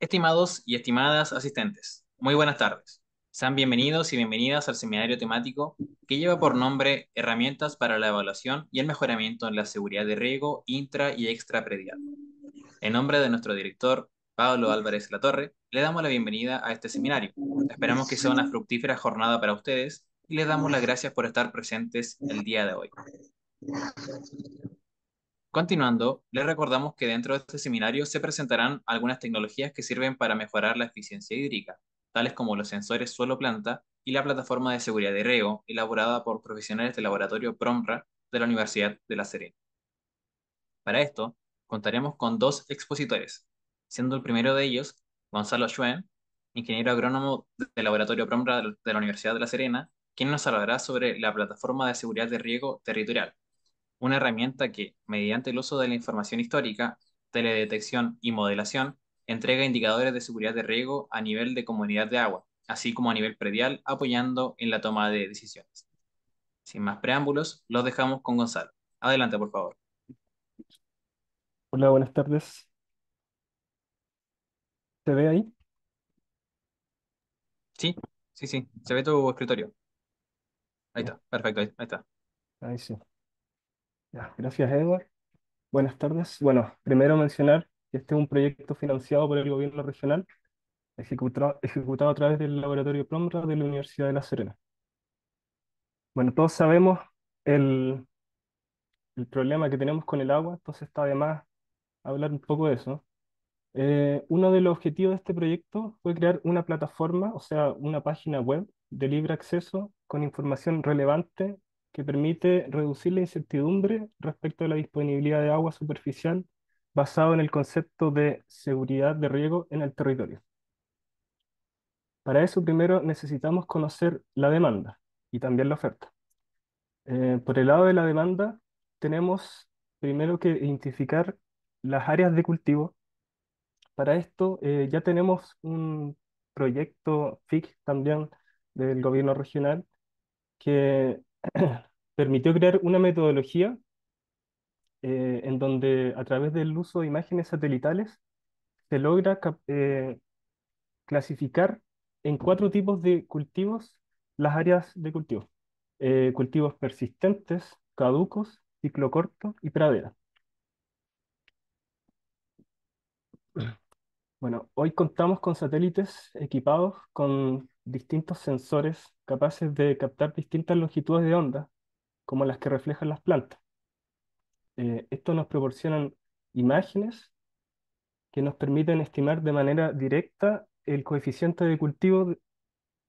Estimados y estimadas asistentes, muy buenas tardes. Sean bienvenidos y bienvenidas al seminario temático que lleva por nombre Herramientas para la evaluación y el mejoramiento en la seguridad de riego intra y extra predial. En nombre de nuestro director, Pablo Álvarez Latorre, le damos la bienvenida a este seminario. Esperamos que sea una fructífera jornada para ustedes y les damos las gracias por estar presentes el día de hoy. Continuando, les recordamos que dentro de este seminario se presentarán algunas tecnologías que sirven para mejorar la eficiencia hídrica, tales como los sensores suelo-planta y la plataforma de seguridad de riego elaborada por profesionales del laboratorio PROMRA de la Universidad de La Serena. Para esto, contaremos con dos expositores, siendo el primero de ellos Gonzalo Schwen, ingeniero agrónomo del laboratorio PROMRA de la Universidad de La Serena, quien nos hablará sobre la plataforma de seguridad de riego territorial, una herramienta que, mediante el uso de la información histórica, teledetección y modelación, entrega indicadores de seguridad de riego a nivel de comunidad de agua, así como a nivel predial, apoyando en la toma de decisiones. Sin más preámbulos, los dejamos con Gonzalo. Adelante, por favor. Hola, buenas tardes. ¿Se ve ahí? Sí, sí, sí, se ve tu escritorio. Ahí está, perfecto, ahí, está. Ahí sí gracias, Edward. Buenas tardes. Bueno, primero mencionar que este es un proyecto financiado por el gobierno regional, ejecutado ejecutado a través del laboratorio PROMRA de la Universidad de La Serena. Bueno, todos sabemos el, el problema que tenemos con el agua, entonces está de más hablar un poco de eso. Eh, uno de los objetivos de este proyecto fue crear una plataforma, o sea, una página web de libre acceso con información relevante que permite reducir la incertidumbre respecto a la disponibilidad de agua superficial basado en el concepto de seguridad de riego en el territorio. Para eso primero necesitamos conocer la demanda y también la oferta. Eh, por el lado de la demanda tenemos primero que identificar las áreas de cultivo. Para esto eh, ya tenemos un proyecto FIC también del gobierno regional que permitió crear una metodología eh, en donde a través del uso de imágenes satelitales se logra eh, clasificar en cuatro tipos de cultivos las áreas de cultivo. Eh, cultivos persistentes, caducos, ciclo corto y pradera. Bueno, hoy contamos con satélites equipados con distintos sensores capaces de captar distintas longitudes de onda como las que reflejan las plantas. Eh, esto nos proporcionan imágenes que nos permiten estimar de manera directa el coeficiente de cultivo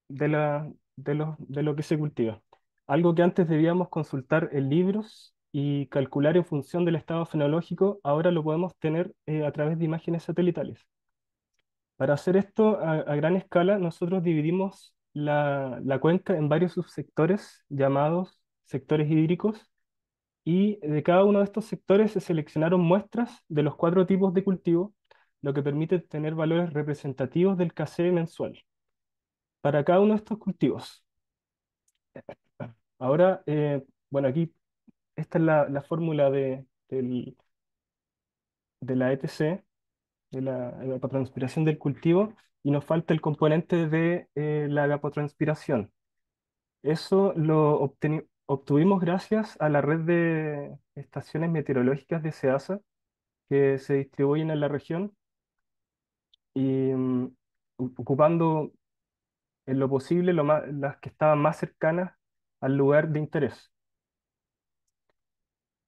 de, la, de, lo, que se cultiva. Algo que antes debíamos consultar en libros y calcular en función del estado fenológico, ahora lo podemos tener eh, a través de imágenes satelitales. Para hacer esto a, gran escala, nosotros dividimos la, la, cuenca en varios subsectores llamados sectores hídricos, y de cada uno de estos sectores se seleccionaron muestras de los cuatro tipos de cultivo, lo que permite tener valores representativos del CACE mensual para cada uno de estos cultivos. Ahora, eh, bueno, aquí esta es la, la fórmula de, del de, la ETC, de la evapotranspiración del cultivo, y nos falta el componente de eh, la evapotranspiración. Eso lo obtenimos obtuvimos gracias a la red de estaciones meteorológicas de SEASA que se distribuyen en la región y mm, ocupando en lo posible lo las que estaban más cercanas al lugar de interés.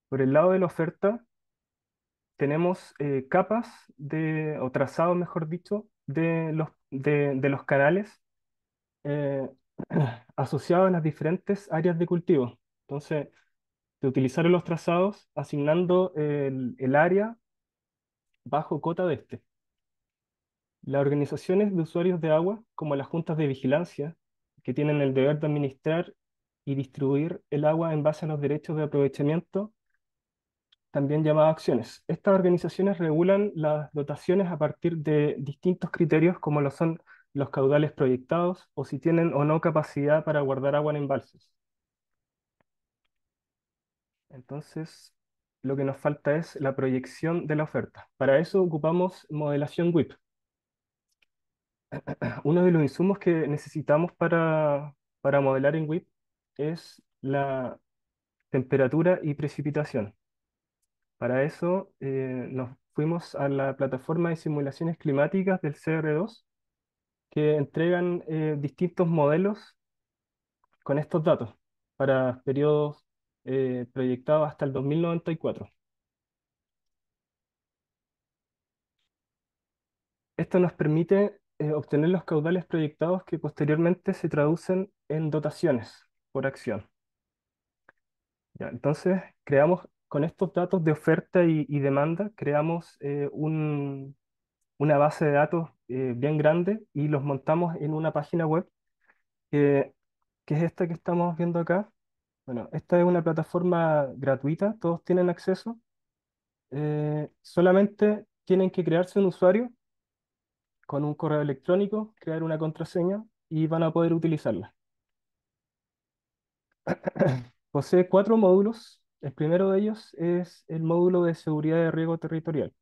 Por el lado de la oferta, tenemos eh, capas de, o trazados, mejor dicho, de los, de, los canales eh, asociado a las diferentes áreas de cultivo. Entonces, se utilizaron los trazados asignando el, área bajo cota de este. Las organizaciones de usuarios de agua, como las juntas de vigilancia, que tienen el deber de administrar y distribuir el agua en base a los derechos de aprovechamiento, también llamadas acciones. Estas organizaciones regulan las dotaciones a partir de distintos criterios como lo son los caudales proyectados o si tienen o no capacidad para guardar agua en embalses. Entonces, lo que nos falta es la proyección de la oferta. Para eso ocupamos modelación WIP. Uno de los insumos que necesitamos para, modelar en WIP es la temperatura y precipitación. Para eso eh, nos fuimos a la plataforma de simulaciones climáticas del CR2 que entregan eh, distintos modelos con estos datos para periodos eh, proyectados hasta el 2094. Esto nos permite eh, obtener los caudales proyectados que posteriormente se traducen en dotaciones por acción. entonces, creamos con estos datos de oferta y, demanda, creamos una base de datos eh, bien grande y los montamos en una página web, que, que es esta que estamos viendo acá. Bueno, esta es una plataforma gratuita, todos tienen acceso. Eh, solamente tienen que crearse un usuario con un correo electrónico, crear una contraseña y van a poder utilizarla. Posee cuatro módulos. El primero de ellos es el módulo de seguridad de riego territorial.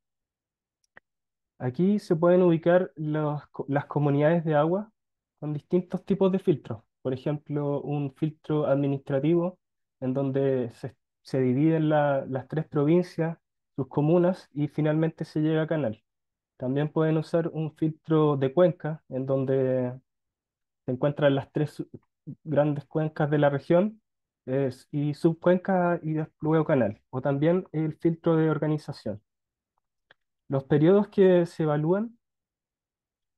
Aquí se pueden ubicar las comunidades de agua con distintos tipos de filtros. Por ejemplo, un filtro administrativo en donde se, dividen las tres provincias, sus comunas y finalmente se llega a Canal. También pueden usar un filtro de cuenca en donde se encuentran las tres grandes cuencas de la región y y subcuenca y luego Canal. O también el filtro de organización los periodos que se evalúan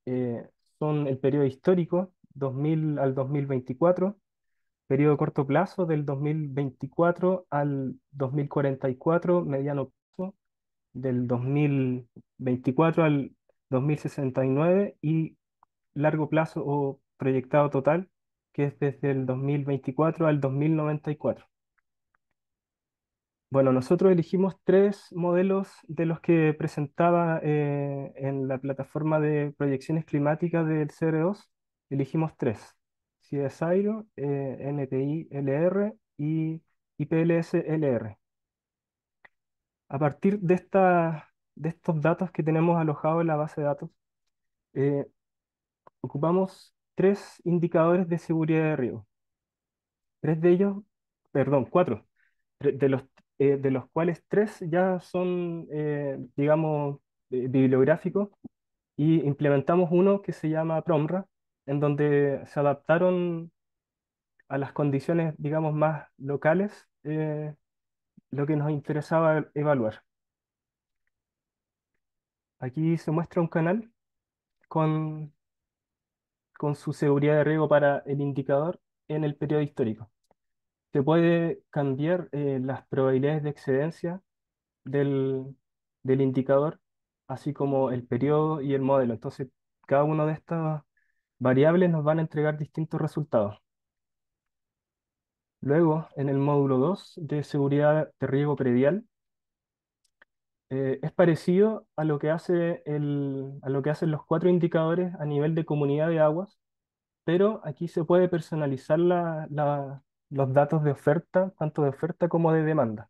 eh, son el periodo histórico, 2000 al 2024, periodo corto plazo del 2024 al 2044, mediano plazo del 2024 al 2069 y largo plazo o proyectado total, que es desde el 2024 al 2094. Bueno, nosotros elegimos tres modelos de los que presentaba eh, en la plataforma de proyecciones climáticas del CR2. Elegimos tres, CSIRO, eh, lr y IPLS-LR. A partir de, esta, de estos datos que tenemos alojados en la base de datos, eh, ocupamos tres indicadores de seguridad de riego. Tres de ellos, perdón, cuatro de los eh, de los cuales tres ya son, eh, digamos, eh, bibliográficos, y implementamos uno que se llama PROMRA, en donde se adaptaron a las condiciones, digamos, más locales, lo que nos interesaba evaluar. Aquí se muestra un canal con, con su seguridad de riego para el indicador en el periodo histórico se puede cambiar eh, las probabilidades de excedencia del, indicador, así como el periodo y el modelo. Entonces, cada una de estas variables nos van a entregar distintos resultados. Luego, en el módulo 2 de seguridad de riesgo predial, eh, es parecido a lo, que hace lo que hacen los cuatro indicadores a nivel de comunidad de aguas, pero aquí se puede personalizar la, la, los datos de oferta, tanto de oferta como de demanda.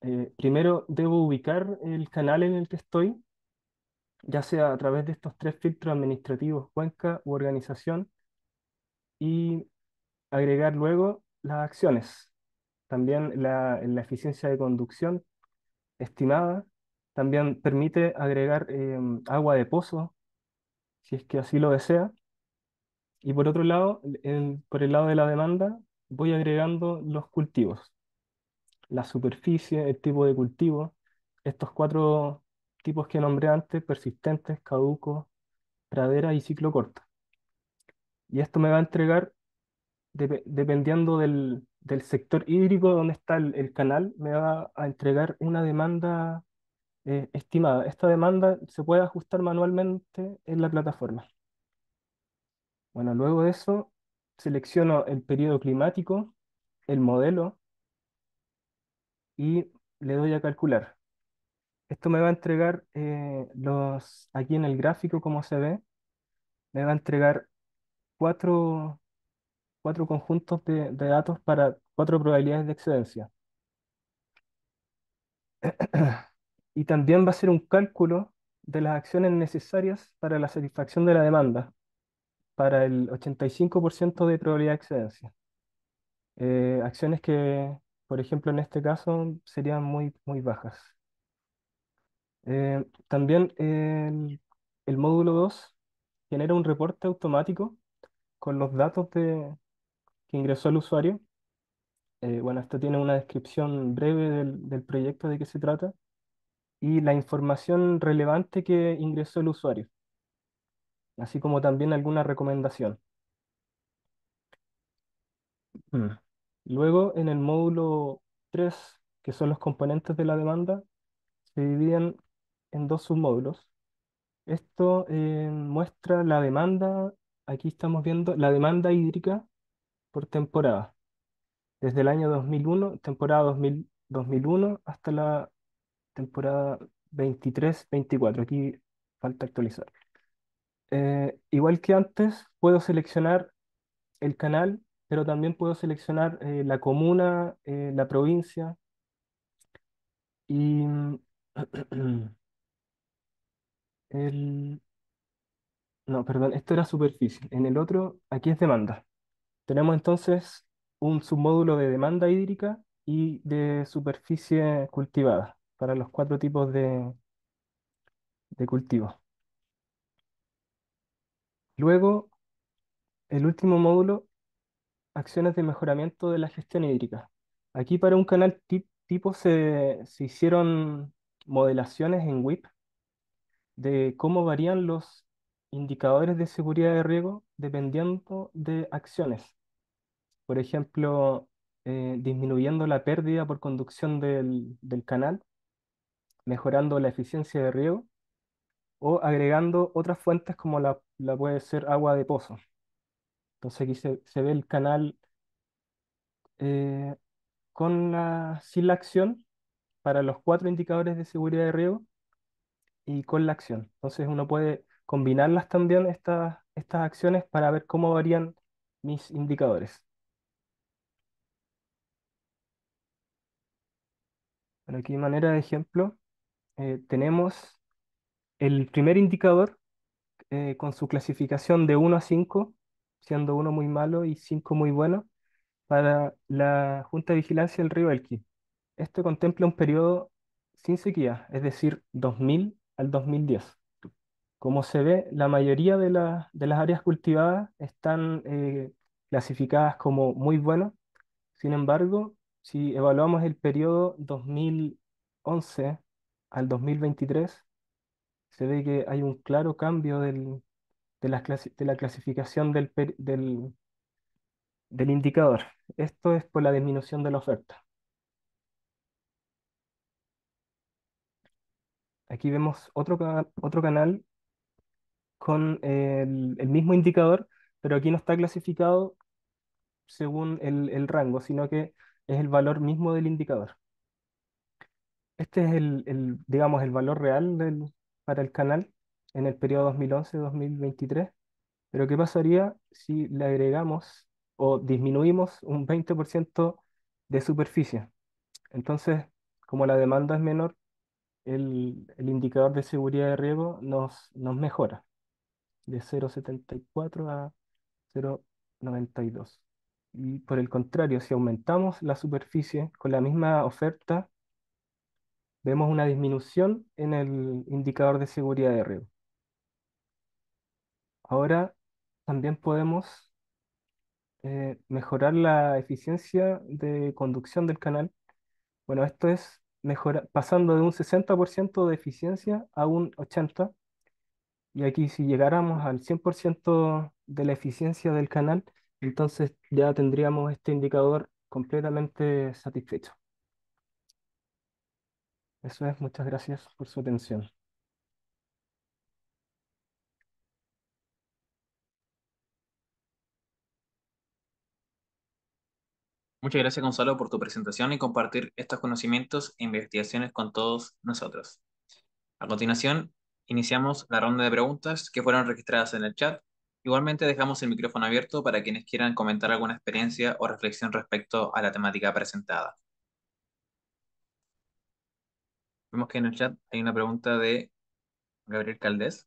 Eh, primero debo ubicar el canal en el que estoy, ya sea a través de estos tres filtros administrativos, cuenca u organización, y agregar luego las acciones, también la, eficiencia de conducción estimada, también permite agregar em, agua de pozo, si es que así lo desea, y por otro lado, por el lado de la demanda, voy agregando los cultivos, la superficie, el tipo de cultivo, estos cuatro tipos que nombré antes, persistentes, caduco pradera y ciclo corto. Y esto me va a entregar, dependiendo del, sector hídrico donde está el, canal, me va a entregar una demanda eh, estimada. Esta demanda se puede ajustar manualmente en la plataforma. Bueno, luego de eso, selecciono el periodo climático, el modelo y le doy a calcular. Esto me va a entregar eh, los, aquí en el gráfico, como se ve, me va a entregar cuatro, conjuntos de, de datos para cuatro probabilidades de excedencia. y también va a ser un cálculo de las acciones necesarias para la satisfacción de la demanda para el 85% de probabilidad de excedencia. Eh, acciones que, por ejemplo, en este caso serían muy, muy bajas. Eh, también eh, el, el módulo 2 genera un reporte automático con los datos de, que ingresó el usuario. bueno, esto tiene una descripción breve del, del proyecto de qué se trata y la información relevante que ingresó el usuario así como también alguna recomendación. Mm. Luego, en el módulo 3, que son los componentes de la demanda, se dividen en dos submódulos. Esto eh, muestra la demanda, aquí estamos viendo la demanda hídrica por temporada, desde el año 2001, temporada 2001 hasta la temporada 23-24. Aquí falta actualizar. Eh, igual que antes, puedo seleccionar el canal, pero también puedo seleccionar eh, la comuna, eh, la provincia. Y mm, el... No, perdón, esto era superficie. En el otro, aquí es demanda. Tenemos entonces un submódulo de demanda hídrica y de superficie cultivada para los cuatro tipos de, de cultivos. Luego, el último módulo, acciones de mejoramiento de la gestión hídrica. Aquí para un canal tipo se, hicieron modelaciones en WIP de cómo varían los indicadores de seguridad de riego dependiendo de acciones. Por ejemplo, eh, disminuyendo la pérdida por conducción del, canal, mejorando la eficiencia de riego o agregando otras fuentes como la, puede ser agua de pozo. Entonces aquí se, ve el canal eh, con la, sin la acción para los cuatro indicadores de seguridad de riego y con la acción. Entonces uno puede combinarlas también, estas, estas acciones, para ver cómo varían mis indicadores. Pero aquí de manera de ejemplo, eh, tenemos el primer indicador, eh, con su clasificación de 1 a 5, siendo 1 muy malo y 5 muy bueno, para la Junta de Vigilancia del Río Elqui. Esto contempla un periodo sin sequía, es decir, 2000 al 2010. Como se ve, la mayoría de, las áreas cultivadas están eh, clasificadas como muy buenas. Sin embargo, si evaluamos el periodo 2011 al 2023, se ve que hay un claro cambio de, de, la clasificación del, del, indicador. Esto es por la disminución de la oferta. Aquí vemos otro, otro canal con el, mismo indicador, pero aquí no está clasificado según el, rango, sino que es el valor mismo del indicador. Este es el, el digamos, el valor real del, para el canal en el periodo 2011-2023, pero ¿qué pasaría si le agregamos o disminuimos un 20% de superficie? Entonces, como la demanda es menor, el, indicador de seguridad de riego nos, nos mejora de 0,74 a 0,92. Y por el contrario, si aumentamos la superficie con la misma oferta, vemos una disminución en el indicador de seguridad de riego. Ahora también podemos eh, mejorar la eficiencia de conducción del canal. Bueno, esto es pasando de un 60% de eficiencia a un 80%. Y aquí si llegáramos al 100% de la eficiencia del canal, entonces ya tendríamos este indicador completamente satisfecho. Eso es, muchas gracias por su atención. Muchas gracias, Gonzalo, por tu presentación y compartir estos conocimientos e investigaciones con todos nosotros. A continuación, iniciamos la ronda de preguntas que fueron registradas en el chat. Igualmente dejamos el micrófono abierto para quienes quieran comentar alguna experiencia o reflexión respecto a la temática presentada. Vemos que en el chat hay una pregunta de Gabriel Caldés.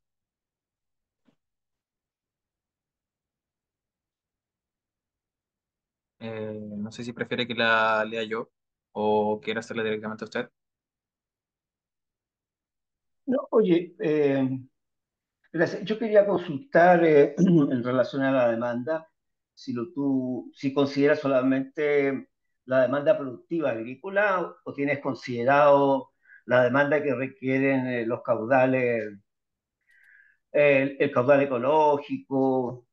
Eh, no sé si prefiere que la lea yo o quiera hacerla directamente a usted. No, oye, eh, gracias. Yo quería consultar eh, en relación a la demanda, si lo tú, si consideras solamente la demanda productiva agrícola o tienes considerado la demanda que requieren eh, los caudales, el, caudal ecológico,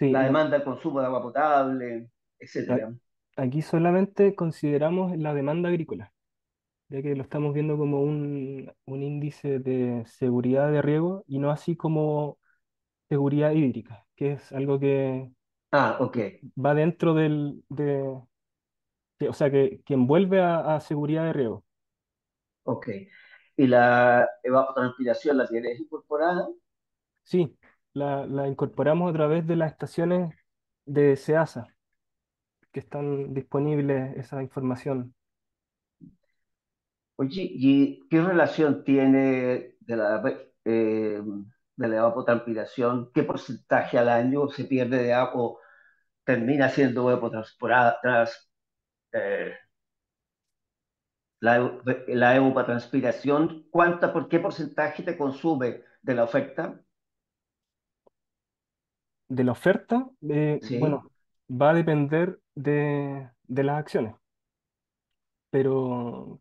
la demanda del consumo de agua potable, etcétera? Aquí solamente consideramos la demanda agrícola, ya que lo estamos viendo como un, un índice de seguridad de riego y no así como seguridad hídrica, que es algo que ah, okay. va dentro del, de, o sea, que, que envuelve a, seguridad de riego. Ok. ¿Y la evapotranspiración la tienes incorporada? Sí, la, la incorporamos a través de las estaciones de SEASA, que están disponibles esa información. Oye, ¿y qué relación tiene de la, eh, de la evapotranspiración? ¿Qué porcentaje al año se pierde de agua o termina siendo evapotranspirada? Eh, la, e la evapotranspiración, ¿cuánta, por qué porcentaje te consume de la oferta? De la oferta, eh, bueno, va a depender de, de las acciones, pero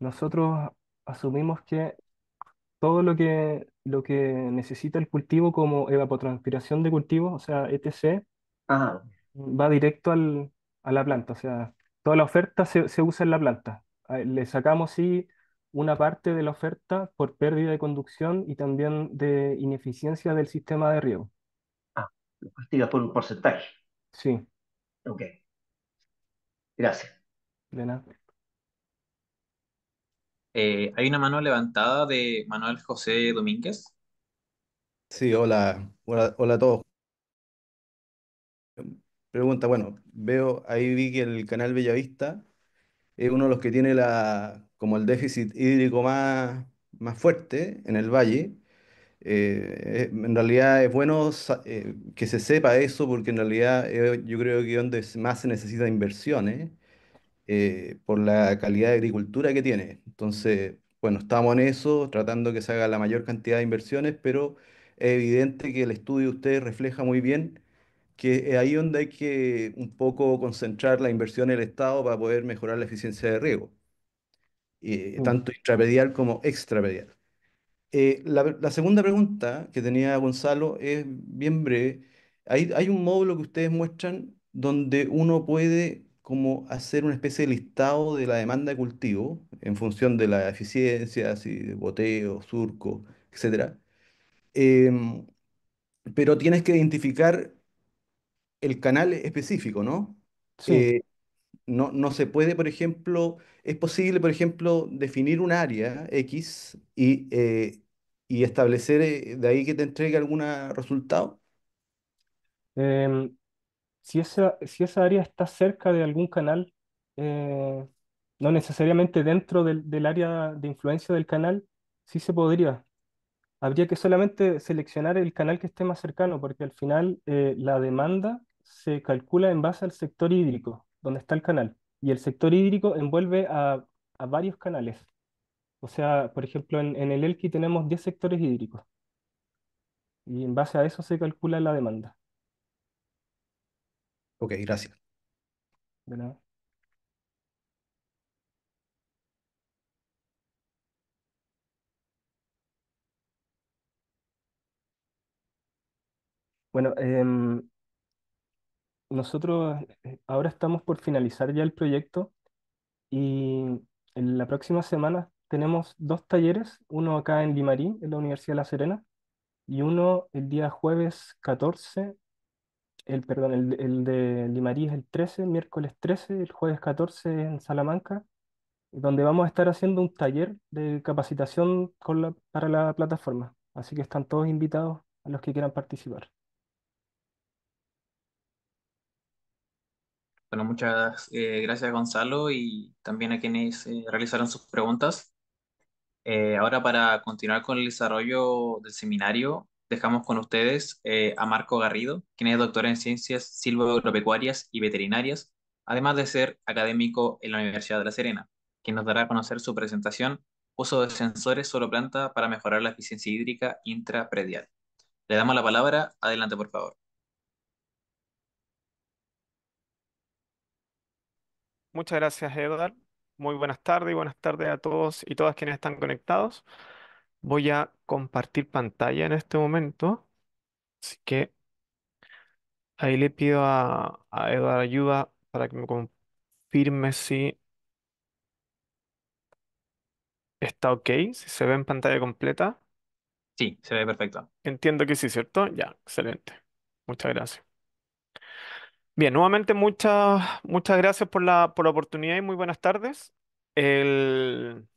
nosotros asumimos que todo lo que, lo que necesita el cultivo como evapotranspiración de cultivo, o sea, ETC, va directo al, a la planta, o sea, toda la oferta se, se usa en la planta le sacamos sí una parte de la oferta por pérdida de conducción y también de ineficiencia del sistema de riego. Ah, lo castigas por un porcentaje. Sí. Ok. Gracias. De nada. Eh, hay una mano levantada de Manuel José Domínguez. Sí, hola, hola, hola a todos. Pregunta, bueno, veo, ahí vi que el canal Bellavista es uno de los que tiene la, como el déficit hídrico más, más fuerte en el valle. Eh, en realidad es bueno eh, que se sepa eso porque en realidad eh, yo creo que donde más se necesita inversiones por la calidad de agricultura que tiene. Entonces, bueno, estamos en eso, tratando que se haga la mayor cantidad de inversiones, pero es evidente que el estudio de ustedes refleja muy bien que es eh, ahí donde hay que un poco concentrar la inversión del Estado para poder mejorar la eficiencia de riego, eh, mm. tanto intrapedial como extrapedial. Eh, la, segunda pregunta que tenía Gonzalo es bien breve. Hay, un módulo que ustedes muestran donde uno puede como hacer una especie de listado de la demanda de cultivo en función de la eficiencia, si boteo, surco, etc. Em, pero tienes que identificar el canal específico, ¿no? Sí. Eh, no, no se puede, por ejemplo, es posible, por ejemplo, definir un área X y, eh, establecer eh, de ahí que te entregue algún resultado. Em, si esa, si esa área está cerca de algún canal, no necesariamente dentro del, área de influencia del canal, sí se podría. Habría que solamente seleccionar el canal que esté más cercano, porque al final la demanda se calcula en base al sector hídrico, donde está el canal. Y el sector hídrico envuelve a, varios canales. O sea, por ejemplo, en, el Elqui tenemos 10 sectores hídricos. Y en base a eso se calcula la demanda. Ok, gracias. Bueno, eh, nosotros eh, ahora estamos por finalizar ya el proyecto y en la próxima semana tenemos dos talleres, uno acá en Limarí, en la Universidad de La Serena, y uno el día jueves 14, el, perdón, el, de Limarí es el 13, miércoles 13, el jueves 14 en Salamanca, donde vamos a estar haciendo un taller de capacitación con la, para la plataforma. Así que están todos invitados a los que quieran participar. Bueno, muchas eh, gracias Gonzalo y también a quienes eh, realizaron sus preguntas. Eh, ahora para continuar con el desarrollo del seminario, dejamos con ustedes a Marco Garrido, quien es doctor en ciencias silvoagropecuarias y veterinarias, además de ser académico en la Universidad de La Serena, quien nos dará a conocer su presentación Uso de sensores solo planta para mejorar la eficiencia hídrica intrapredial. Le damos la palabra, adelante por favor. Muchas gracias, Edgar. Muy buenas tardes y buenas tardes a todos y todas quienes están conectados. Voy a compartir pantalla en este momento. Así que ahí le pido a, a ayuda para que me confirme si está ok, si se ve en pantalla completa. Sí, se ve perfecto. Entiendo que sí, ¿cierto? Ya, excelente. Muchas gracias. Bien, nuevamente muchas, muchas gracias por la, por la oportunidad y muy buenas tardes. El,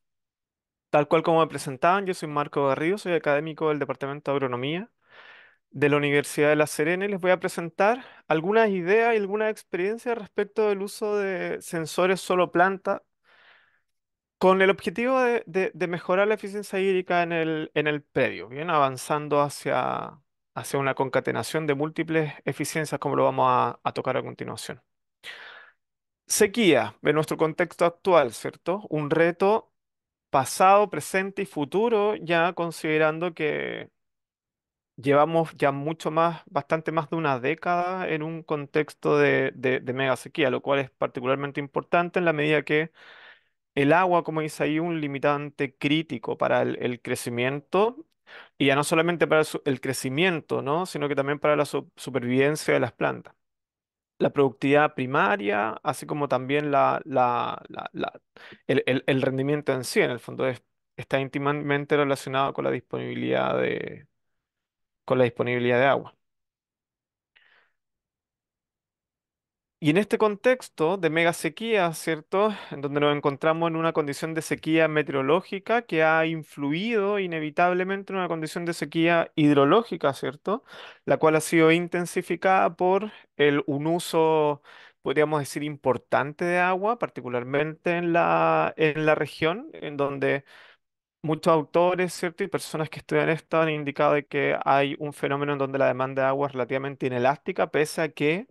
tal cual como me presentaban, yo soy Marco Garrido, soy académico del Departamento de Agronomía de la Universidad de La Serena y les voy a presentar algunas ideas y algunas experiencias respecto del uso de sensores solo planta con el objetivo de, mejorar la eficiencia hídrica en el, en el predio, bien, avanzando hacia, hacia una concatenación de múltiples eficiencias como lo vamos a, tocar a continuación. Sequía, de nuestro contexto actual, ¿cierto? Un reto pasado, presente y futuro, ya considerando que llevamos ya mucho más, bastante más de una década en un contexto de, de, mega sequía, lo cual es particularmente importante en la medida que el agua, como dice ahí, un limitante crítico para el crecimiento y ya no solamente para el crecimiento, ¿no? Sino que también para la supervivencia de las plantas. La productividad primaria, así como también la, la- la- el, el rendimiento en sí, en el fondo, está íntimamente relacionado con la disponibilidad de, con la disponibilidad de agua. Y en este contexto de mega sequía, ¿cierto? En donde nos encontramos en una condición de sequía meteorológica que ha influido inevitablemente en una condición de sequía hidrológica, ¿cierto? La cual ha sido intensificada por el, un uso, podríamos decir, importante de agua, particularmente en la, en la región, en donde muchos autores, ¿cierto? Y personas que estudian esto han indicado que hay un fenómeno en donde la demanda de agua es relativamente inelástica, pese a que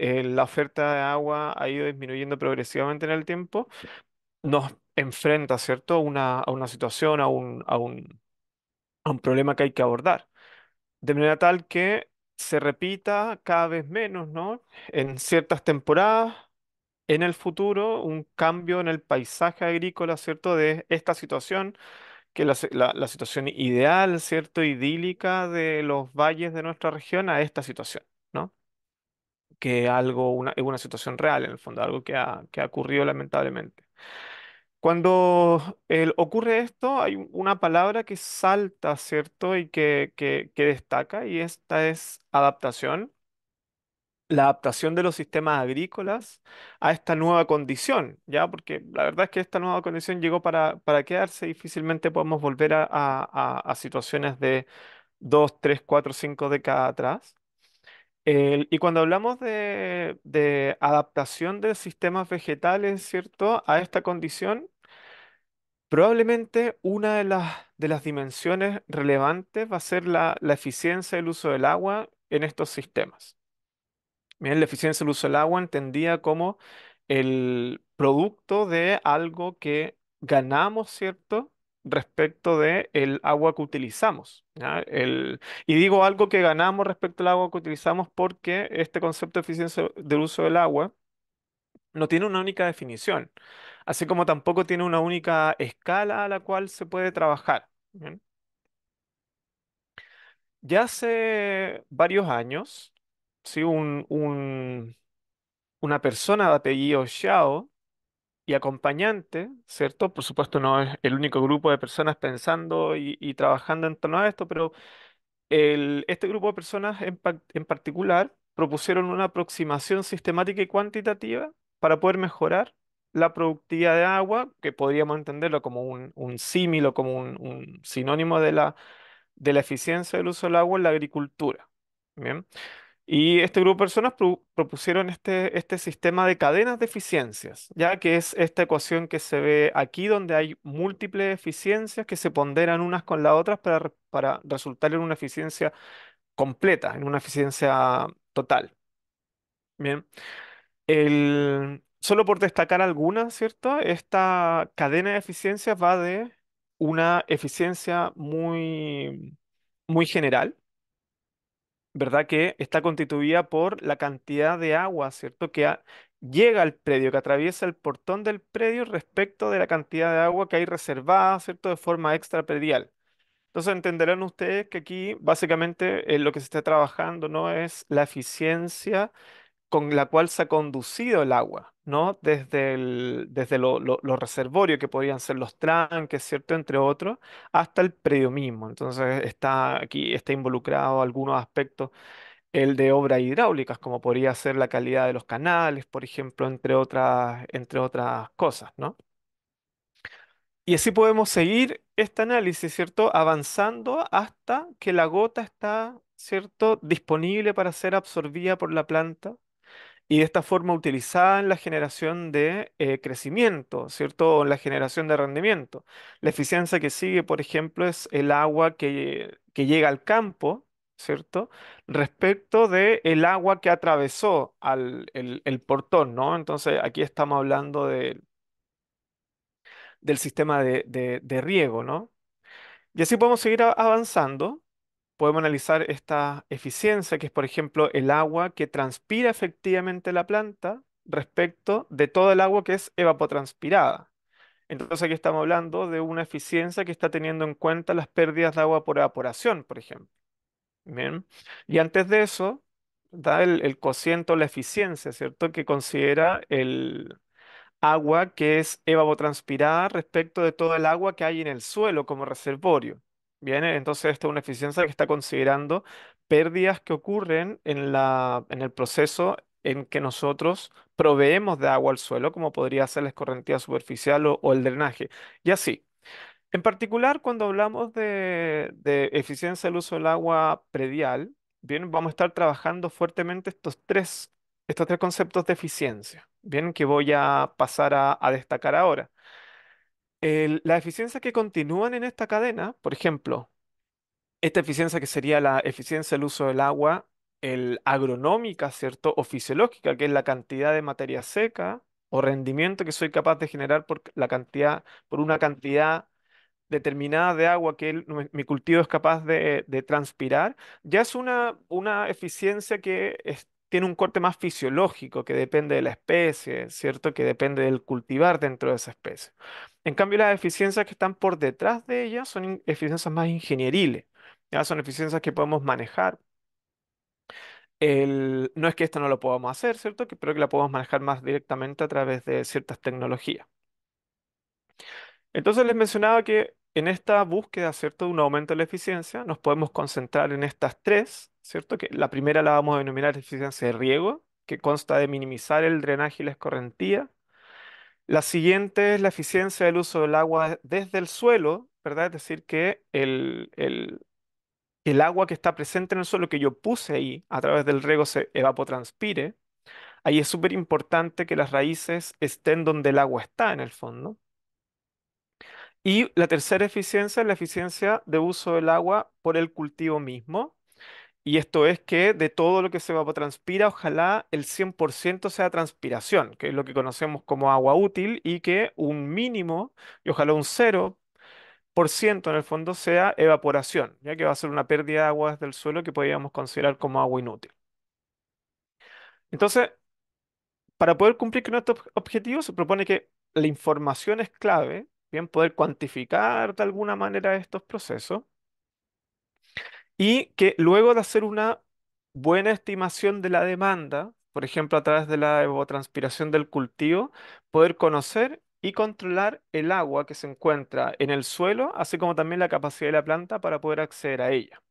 eh, la oferta de agua ha ido disminuyendo progresivamente en el tiempo, nos enfrenta, ¿cierto?, una, a una situación, a un, a a un problema que hay que abordar. De manera tal que se repita cada vez menos, ¿no? En ciertas temporadas, en el futuro, un cambio en el paisaje agrícola, ¿cierto? De esta situación, que la, la, la situación ideal, ¿cierto? Idílica de los valles de nuestra región a esta situación que algo, una, una situación real en el fondo, algo que ha, que ocurrido lamentablemente. Cuando ocurre esto, hay una palabra que salta, ¿cierto? Y que, destaca, y esta es adaptación, la adaptación de los sistemas agrícolas a esta nueva condición, ¿ya? Porque la verdad es que esta nueva condición llegó para, para quedarse, difícilmente podemos volver a situaciones de dos, tres, cuatro, cinco décadas atrás y cuando hablamos de, adaptación de sistemas vegetales, ¿cierto?, a esta condición, probablemente una de las, dimensiones relevantes va a ser la, eficiencia del uso del agua en estos sistemas. la eficiencia del uso del agua entendía como el producto de algo que ganamos, ¿cierto? respecto de el agua que utilizamos. El, y digo algo que ganamos respecto al agua que utilizamos porque este concepto de eficiencia del uso del agua no tiene una única definición, así como tampoco tiene una única escala a la cual se puede trabajar. Ya hace varios años, ¿sí? una persona de apellido Xiao y acompañante, ¿cierto? Por supuesto, no es el único grupo de personas pensando y, trabajando en torno a esto, pero este grupo de personas en, particular propusieron una aproximación sistemática y cuantitativa para poder mejorar la productividad de agua, que podríamos entenderlo como un, símil o como un, sinónimo de la, de la eficiencia del uso del agua en la agricultura. Bien. Y este grupo de personas propusieron este, este sistema de cadenas de eficiencias, ya que es esta ecuación que se ve aquí, donde hay múltiples eficiencias que se ponderan unas con las otras para, resultar en una eficiencia completa, en una eficiencia total. Bien. El, solo por destacar algunas, ¿cierto? Esta cadena de eficiencias va de una eficiencia muy, muy general ¿verdad? Que está constituida por la cantidad de agua, ¿cierto? Que llega al predio, que atraviesa el portón del predio respecto de la cantidad de agua que hay reservada, ¿cierto? De forma extrapredial. Entonces entenderán ustedes que aquí básicamente eh, lo que se está trabajando no es la eficiencia con la cual se ha conducido el agua, ¿no? Desde, desde los reservorios que podrían ser los tranques, ¿cierto? Entre otros, hasta el predio mismo. Entonces está aquí, está involucrado algunos aspectos, el de obras hidráulicas, como podría ser la calidad de los canales, por ejemplo, entre otras, entre otras cosas, Y así podemos seguir este análisis, ¿cierto? Avanzando hasta que la gota está, ¿cierto? Disponible para ser absorbida por la planta y de esta forma utilizada en la generación de eh, crecimiento, ¿cierto? O la generación de rendimiento. La eficiencia que sigue, por ejemplo, es el agua que, llega al campo, ¿cierto? Respecto de agua que atravesó el, portón, ¿no? Entonces aquí estamos hablando del sistema de, de riego, ¿no? Y así podemos seguir avanzando podemos analizar esta eficiencia, que es, por ejemplo, el agua que transpira efectivamente la planta respecto de todo el agua que es evapotranspirada. Entonces aquí estamos hablando de una eficiencia que está teniendo en cuenta las pérdidas de agua por evaporación, por ejemplo. Y antes de eso, da el, el cociente o la eficiencia, ¿cierto? Que considera el agua que es evapotranspirada respecto de todo el agua que hay en el suelo como reservorio. Bien, entonces esta es una eficiencia que está considerando pérdidas que ocurren en la, en el proceso en que nosotros proveemos de agua al suelo, como podría ser la escorrentía superficial o, el drenaje. Y así. En particular, cuando hablamos de, eficiencia del uso del agua predial, bien, vamos a estar trabajando fuertemente estos tres, estos tres conceptos de eficiencia, bien, que voy a pasar a destacar ahora. La las eficiencias que continúan en esta cadena, por ejemplo, esta eficiencia que sería la eficiencia del uso del agua, el agronómica, ¿cierto? O fisiológica, que es la cantidad de materia seca o rendimiento que soy capaz de generar por la cantidad, por una cantidad determinada de agua que mi cultivo es capaz de, transpirar, ya es una, una eficiencia que tiene un corte más fisiológico que depende de la especie, ¿cierto? Que depende del cultivar dentro de esa especie. En cambio, las eficiencias que están por detrás de ellas son eficiencias más ingenieriles, ¿ya? Son eficiencias que podemos manejar. no es que esto no lo podamos hacer, ¿cierto? Que, pero que la podemos manejar más directamente a través de ciertas tecnologías. Entonces les mencionaba que en esta búsqueda, ¿cierto? De un aumento de la eficiencia, nos podemos concentrar en estas tres, ¿cierto? Que la primera la vamos a denominar eficiencia de riego, que consta de minimizar el drenaje y la escorrentía. La siguiente es la eficiencia del uso del agua desde el suelo, ¿verdad? Es decir, que el, el agua que está presente en el suelo que yo puse ahí a través del riego se evapotranspire. Ahí es súper importante que las raíces estén donde el agua está en el fondo. Y la tercera eficiencia es la eficiencia de uso del agua por el cultivo mismo, y esto es que de todo lo que se evapotranspira, ojalá el 100% sea transpiración, que es lo que conocemos como agua útil, y que un mínimo, y ojalá un 0% en el fondo sea evaporación, ya que va a ser una pérdida de agua desde el suelo que podríamos considerar como agua inútil. Entonces, para poder cumplir con estos objetivos, se propone que la información es clave, bien poder cuantificar de alguna manera estos procesos y que luego de hacer una buena estimación de la demanda, por ejemplo, a través de la evotranspiración del cultivo, poder conocer y controlar el agua que se encuentra en el suelo, así como también la capacidad de la planta para poder acceder a ella.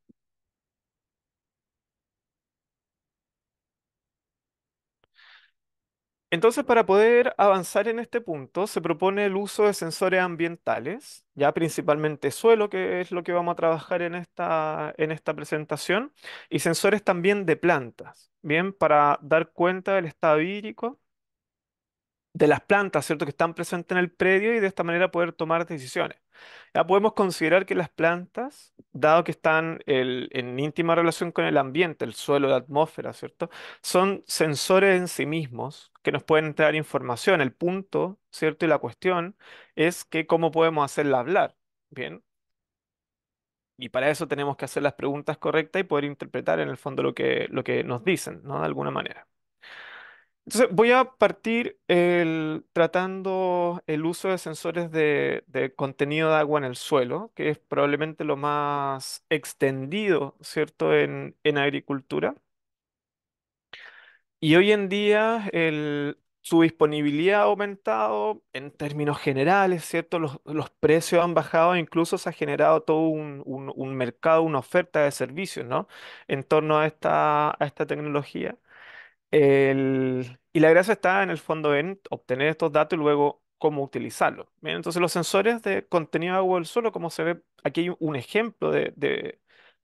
Entonces, para poder avanzar en este punto, se propone el uso de sensores ambientales, ya principalmente suelo, que es lo que vamos a trabajar en esta, presentación, y sensores también de plantas, bien, para dar cuenta del estado hídrico de las plantas, ¿cierto? Que están presentes en el predio y de esta manera poder tomar decisiones. Ya podemos considerar que las plantas, dado que están en íntima relación con el ambiente, el suelo, la atmósfera, ¿cierto? Son sensores en sí mismos que nos pueden entregar información. El punto, ¿cierto? Y la cuestión es que cómo podemos hacerla hablar, ¿bien? Y para eso tenemos que hacer las preguntas correctas y poder interpretar en el fondo lo que, lo que nos dicen, ¿no? De alguna manera. Entonces, voy a partir tratando el uso de sensores de, contenido de agua en el suelo, que es probablemente lo más extendido, ¿cierto?, en, agricultura. Y hoy en día su disponibilidad ha aumentado en términos generales, ¿cierto? Los, precios han bajado, e incluso se ha generado todo un, mercado, una oferta de servicios, En torno a esta tecnología. El- y la gracia está en el fondo en obtener estos datos y luego cómo utilizarlos. entonces los sensores de contenido de agua del suelo, como se ve, aquí hay un ejemplo de,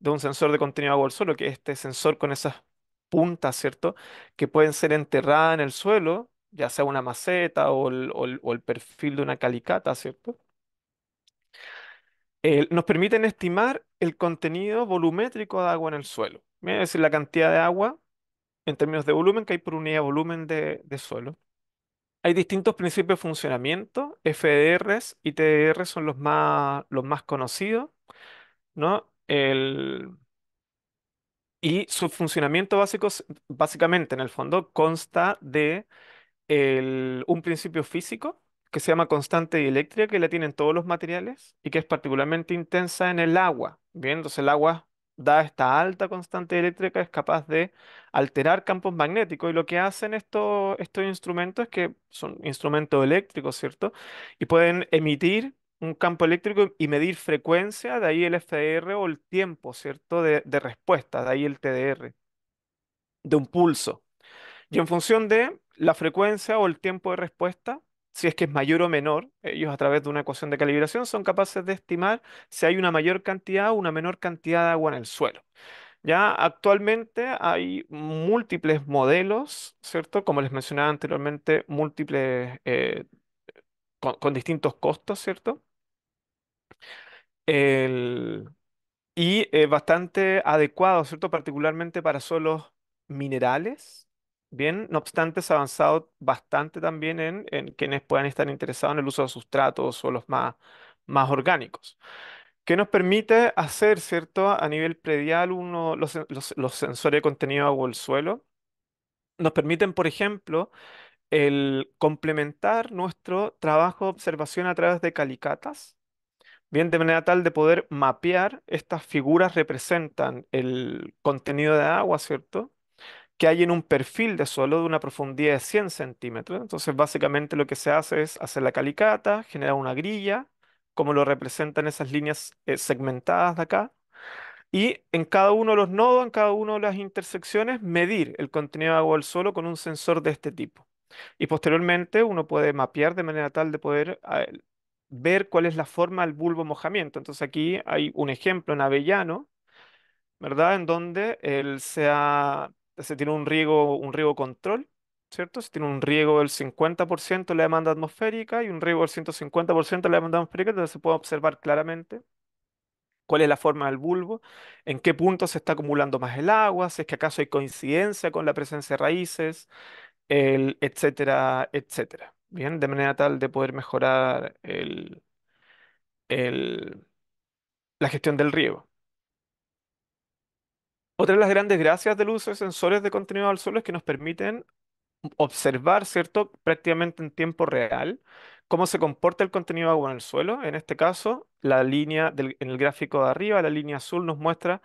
un sensor de contenido de agua del suelo, que es este sensor con esas puntas, ¿cierto? Que pueden ser enterradas en el suelo, ya sea una maceta o el, perfil de una calicata, ¿cierto? nos permiten estimar el contenido volumétrico de agua en el suelo. Es decir, la cantidad de agua en términos de volumen, que hay por unidad de volumen de, suelo. Hay distintos principios de funcionamiento, FDRs y TDR son los más, los más conocidos, ¿no? Y su funcionamiento básico, básicamente en el fondo, consta de un principio físico que se llama constante dieléctrica, que la tienen todos los materiales y que es particularmente intensa en el agua. viéndose el agua dada esta alta constante eléctrica, es capaz de alterar campos magnéticos. Y lo que hacen estos, instrumentos instrumentos, que son instrumentos eléctricos, ¿cierto? Y pueden emitir un campo eléctrico y medir frecuencia, de ahí el FDR o el tiempo, ¿cierto? de respuesta, de ahí el TDR, de un pulso. Y en función de la frecuencia o el tiempo de respuesta, si es que es mayor o menor, ellos a través de una ecuación de calibración son capaces de estimar si hay una mayor cantidad o una menor cantidad de agua en el suelo. Ya actualmente hay múltiples modelos, ¿cierto? Como les mencionaba anteriormente, múltiples eh, con, distintos costos, ¿cierto? y bastante adecuados, ¿cierto? Particularmente para suelos minerales, Bien, no obstante, se ha avanzado bastante también en, quienes puedan estar interesados en el uso de sustratos, o más, más orgánicos. ¿Qué nos permite hacer, cierto, a nivel predial uno, los, sensores de contenido de agua el suelo? Nos permiten, por ejemplo, el complementar nuestro trabajo de observación a través de calicatas, bien de manera tal de poder mapear estas figuras representan el contenido de agua, ¿cierto? que hay en un perfil de suelo de una profundidad de 100 centímetros. Entonces, básicamente lo que se hace es hacer la calicata, generar una grilla, como lo representan esas líneas eh, segmentadas de acá, y en cada uno de los nodos, en cada una de las intersecciones, medir el contenido de agua del suelo con un sensor de este tipo. Y posteriormente uno puede mapear de manera tal de poder ah, ver cuál es la forma del bulbo mojamiento. Entonces aquí hay un ejemplo en Avellano, ¿verdad? En donde él se ha se tiene un riego, un riego control, ¿cierto? Se tiene un riego del 50% de la demanda atmosférica y un riego del 150% de la demanda atmosférica, entonces se puede observar claramente cuál es la forma del bulbo, en qué punto se está acumulando más el agua, si es que acaso hay coincidencia con la presencia de raíces, el etcétera, etcétera. Bien, de manera tal de poder mejorar el, la gestión del riego. Otra de las grandes gracias del uso de sensores de contenido al suelo es que nos permiten observar, ¿cierto? Prácticamente en tiempo real, cómo se comporta el contenido de agua en el suelo. En este caso, la línea en el gráfico de arriba, la línea azul nos muestra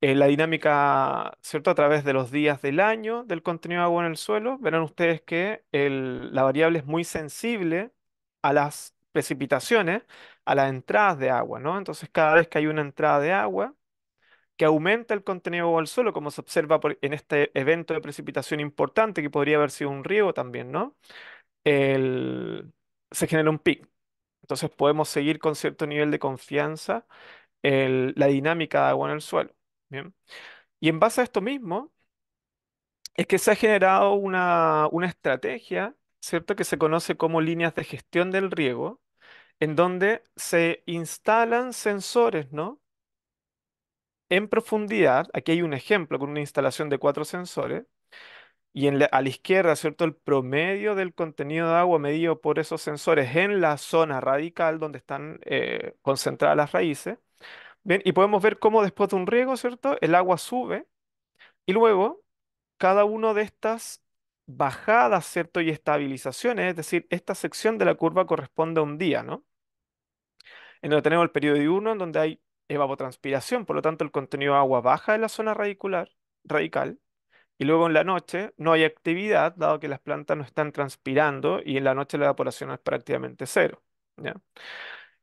eh, la dinámica, ¿cierto? A través de los días del año del contenido de agua en el suelo. Verán ustedes que la variable es muy sensible a las precipitaciones, a las entradas de agua, ¿no? Entonces, cada vez que hay una entrada de agua, aumenta el contenido del suelo, como se observa en este evento de precipitación importante, que podría haber sido un riego también, ¿no? se genera un pic. Entonces podemos seguir con cierto nivel de confianza la dinámica de agua en el suelo. Y en base a esto mismo, es que se ha generado una estrategia, ¿cierto? Que se conoce como líneas de gestión del riego, en donde se instalan sensores, ¿no? en profundidad, aquí hay un ejemplo con una instalación de cuatro sensores, y en a la izquierda, ¿cierto? El promedio del contenido de agua medido por esos sensores en la zona radical donde están eh, concentradas las raíces. y podemos ver cómo después de un riego, ¿cierto? El agua sube y luego cada una de estas bajadas, ¿cierto? Y estabilizaciones, es decir, esta sección de la curva corresponde a un día, ¿no? En donde tenemos el periodo I1, en donde hay evapotranspiración, por lo tanto el contenido de agua baja en la zona radicular, radical y luego en la noche no hay actividad dado que las plantas no están transpirando y en la noche la evaporación es prácticamente cero. ¿ya?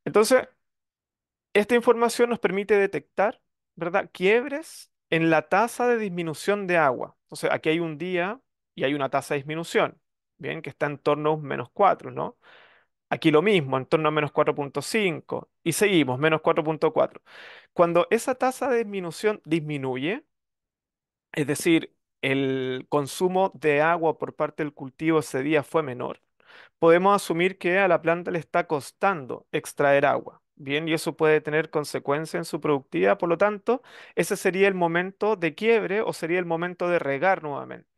Entonces, esta información nos permite detectar ¿verdad? quiebres en la tasa de disminución de agua. Entonces, aquí hay un día y hay una tasa de disminución, bien, que está en torno a un menos 4, ¿no? Aquí lo mismo, en torno a menos 4.5 y seguimos, menos 4.4. Cuando esa tasa de disminución disminuye, es decir, el consumo de agua por parte del cultivo ese día fue menor, podemos asumir que a la planta le está costando extraer agua. Bien, y eso puede tener consecuencias en su productividad, por lo tanto, ese sería el momento de quiebre o sería el momento de regar nuevamente.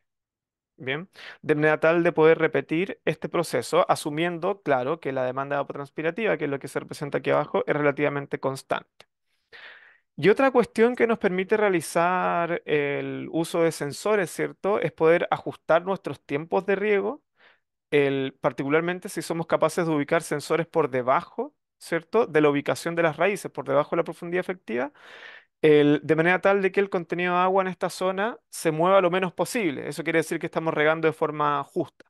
Bien, de manera tal de poder repetir este proceso, asumiendo, claro, que la demanda apotranspirativa, que es lo que se representa aquí abajo, es relativamente constante. Y otra cuestión que nos permite realizar el uso de sensores, ¿cierto? Es poder ajustar nuestros tiempos de riego, particularmente si somos capaces de ubicar sensores por debajo, ¿cierto? De la ubicación de las raíces, por debajo de la profundidad efectiva, de manera tal de que el contenido de agua en esta zona se mueva lo menos posible. Eso quiere decir que estamos regando de forma justa.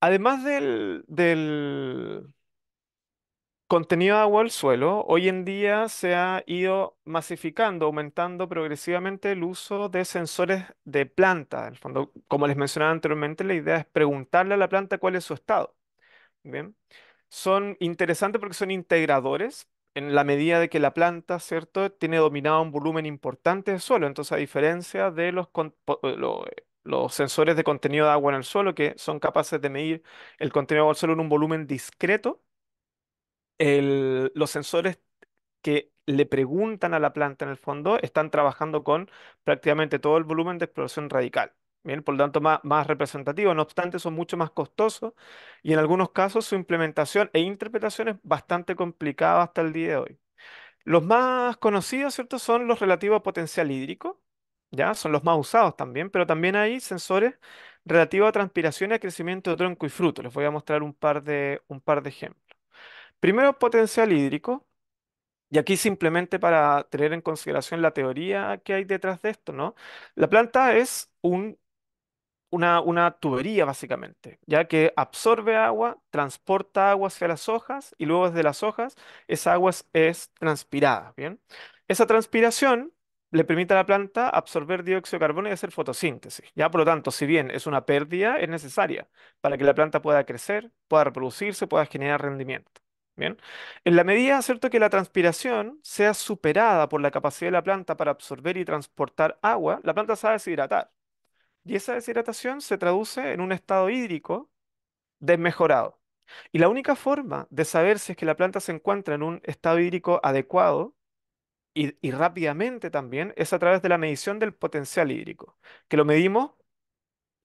Además del, contenido de agua al suelo, hoy en día se ha ido masificando, aumentando progresivamente el uso de sensores de planta. fondo, como les mencionaba anteriormente, la idea es preguntarle a la planta cuál es su estado. Son interesantes porque son integradores en la medida de que la planta, ¿cierto?, tiene dominado un volumen importante de suelo. Entonces, a diferencia de los, eh, eh, sensores de contenido de agua en el suelo, que son capaces de medir el contenido de agua del suelo en un volumen discreto, los sensores que le preguntan a la planta en el fondo están trabajando con prácticamente todo el volumen de exploración radical por lo tanto, más, más representativo. No obstante, son mucho más costosos y en algunos casos su implementación e interpretación es bastante complicada hasta el día de hoy. Los más conocidos, ¿cierto? Son los relativos a potencial hídrico, ¿ya? Son los más usados también, pero también hay sensores relativos a transpiración y a crecimiento de tronco y fruto. Les voy a mostrar un par de, un par de ejemplos. Primero, potencial hídrico. Y aquí simplemente para tener en consideración la teoría que hay detrás de esto, ¿no? La planta es un una, tubería básicamente, ya que absorbe agua, transporta agua hacia las hojas y luego desde las hojas esa agua es, transpirada, ¿bien? Esa transpiración le permite a la planta absorber dióxido de carbono y hacer fotosíntesis. Ya, por lo tanto, si bien es una pérdida, es necesaria para que la planta pueda crecer, pueda reproducirse, pueda generar rendimiento. Bien. En la medida, ¿cierto?, que la transpiración sea superada por la capacidad de la planta para absorber y transportar agua, la planta sabe va a deshidratar. Y esa deshidratación se traduce en un estado hídrico desmejorado. Y la única forma de saber si es que la planta se encuentra en un estado hídrico adecuado y, rápidamente también es a través de la medición del potencial hídrico, que lo medimos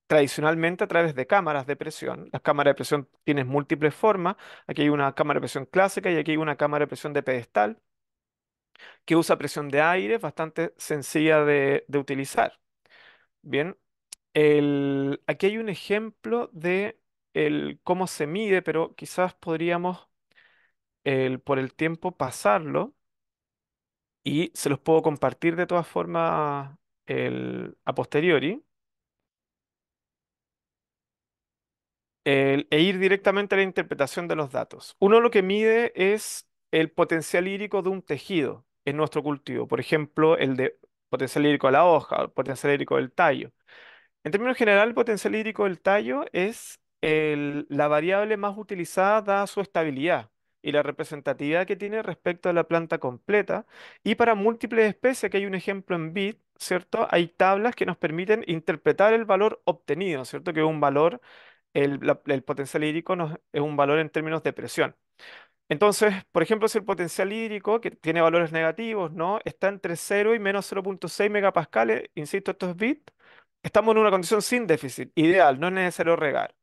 tradicionalmente a través de cámaras de presión. Las cámaras de presión tienen múltiples formas. Aquí hay una cámara de presión clásica y aquí hay una cámara de presión de pedestal que usa presión de aire, bastante sencilla de, de utilizar. Bien, aquí hay un ejemplo de cómo se mide, pero quizás podríamos por el tiempo pasarlo y se los puedo compartir de todas formas a posteriori. e ir directamente a la interpretación de los datos. Uno lo que mide es el potencial hídrico de un tejido en nuestro cultivo, por ejemplo, el de potencial hídrico de la hoja, el potencial hídrico del tallo. En términos general, el potencial hídrico del tallo es la variable más utilizada dada su estabilidad y la representatividad que tiene respecto a la planta completa. Y para múltiples especies, aquí hay un ejemplo en bit, ¿cierto? Hay tablas que nos permiten interpretar el valor obtenido, ¿cierto? Que es un valor, el, potencial hídrico es un valor en términos de presión. Entonces, por ejemplo, si el potencial hídrico, que tiene valores negativos, ¿no? Está entre 0 y menos 0.6 megapascales, insisto, esto es bit, Estamos en una condición sin déficit, ideal, no es necesario regar.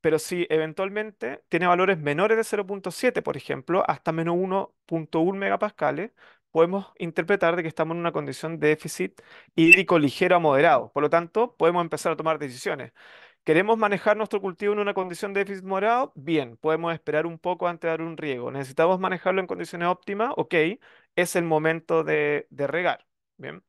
Pero si eventualmente tiene valores menores de 0.7, por ejemplo, hasta menos 1.1 megapascales, podemos interpretar de que estamos en una condición de déficit hídrico ligero a moderado. Por lo tanto, podemos empezar a tomar decisiones. ¿Queremos manejar nuestro cultivo en una condición de déficit moderado? Bien, podemos esperar un poco antes de dar un riego. ¿Necesitamos manejarlo en condiciones óptimas? Ok, es el momento de, de regar. Bien.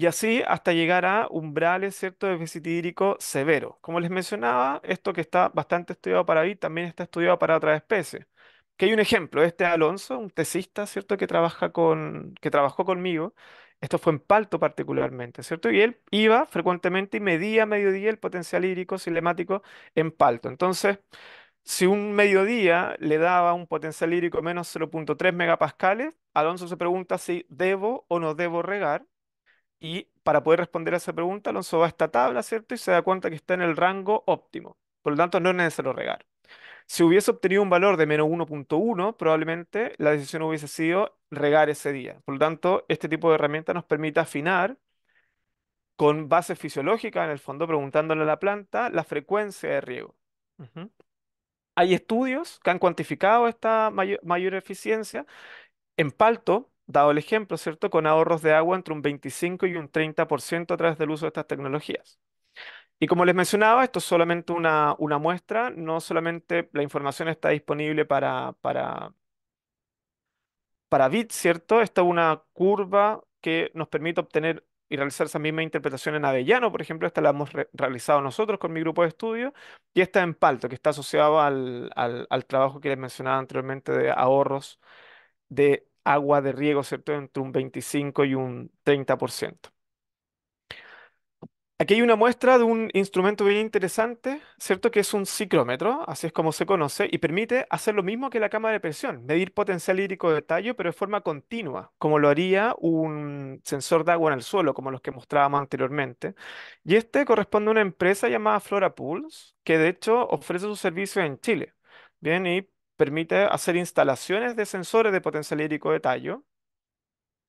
Y así hasta llegar a umbrales, ¿cierto?, de déficit hídrico severo. Como les mencionaba, esto que está bastante estudiado para mí, también está estudiado para otras especies. Que hay un ejemplo, este Alonso, un tesista, ¿cierto?, que trabaja con, que trabajó conmigo. Esto fue en Palto particularmente, ¿cierto? Y él iba frecuentemente y medía a mediodía el potencial hídrico cinemático en Palto. Entonces, si un mediodía le daba un potencial hídrico menos 0.3 megapascales, Alonso se pregunta si debo o no debo regar y para poder responder a esa pregunta, Alonso va a esta tabla, ¿cierto? Y se da cuenta que está en el rango óptimo. Por lo tanto, no es necesario regar. Si hubiese obtenido un valor de menos 1.1, probablemente la decisión hubiese sido regar ese día. Por lo tanto, este tipo de herramienta nos permite afinar con base fisiológica, en el fondo, preguntándole a la planta la frecuencia de riego. Hay estudios que han cuantificado esta mayor eficiencia. En palto, dado el ejemplo, ¿cierto? Con ahorros de agua entre un 25 y un 30% a través del uso de estas tecnologías. Y como les mencionaba, esto es solamente una, una muestra, no solamente la información está disponible para, para, para BIT, ¿cierto? Esta es una curva que nos permite obtener y realizar esa misma interpretación en Avellano, por ejemplo, esta la hemos realizado nosotros con mi grupo de estudio, y esta en Palto, que está asociado al, al trabajo que les mencionaba anteriormente de ahorros de agua de riego, ¿cierto? Entre un 25 y un 30%. Aquí hay una muestra de un instrumento bien interesante, ¿cierto? Que es un ciclómetro, así es como se conoce, y permite hacer lo mismo que la cámara de presión, medir potencial hídrico de tallo, pero de forma continua, como lo haría un sensor de agua en el suelo, como los que mostrábamos anteriormente. Y este corresponde a una empresa llamada Flora Pools, que de hecho ofrece su servicio en Chile. Bien, y permite hacer instalaciones de sensores de potencial hídrico de tallo.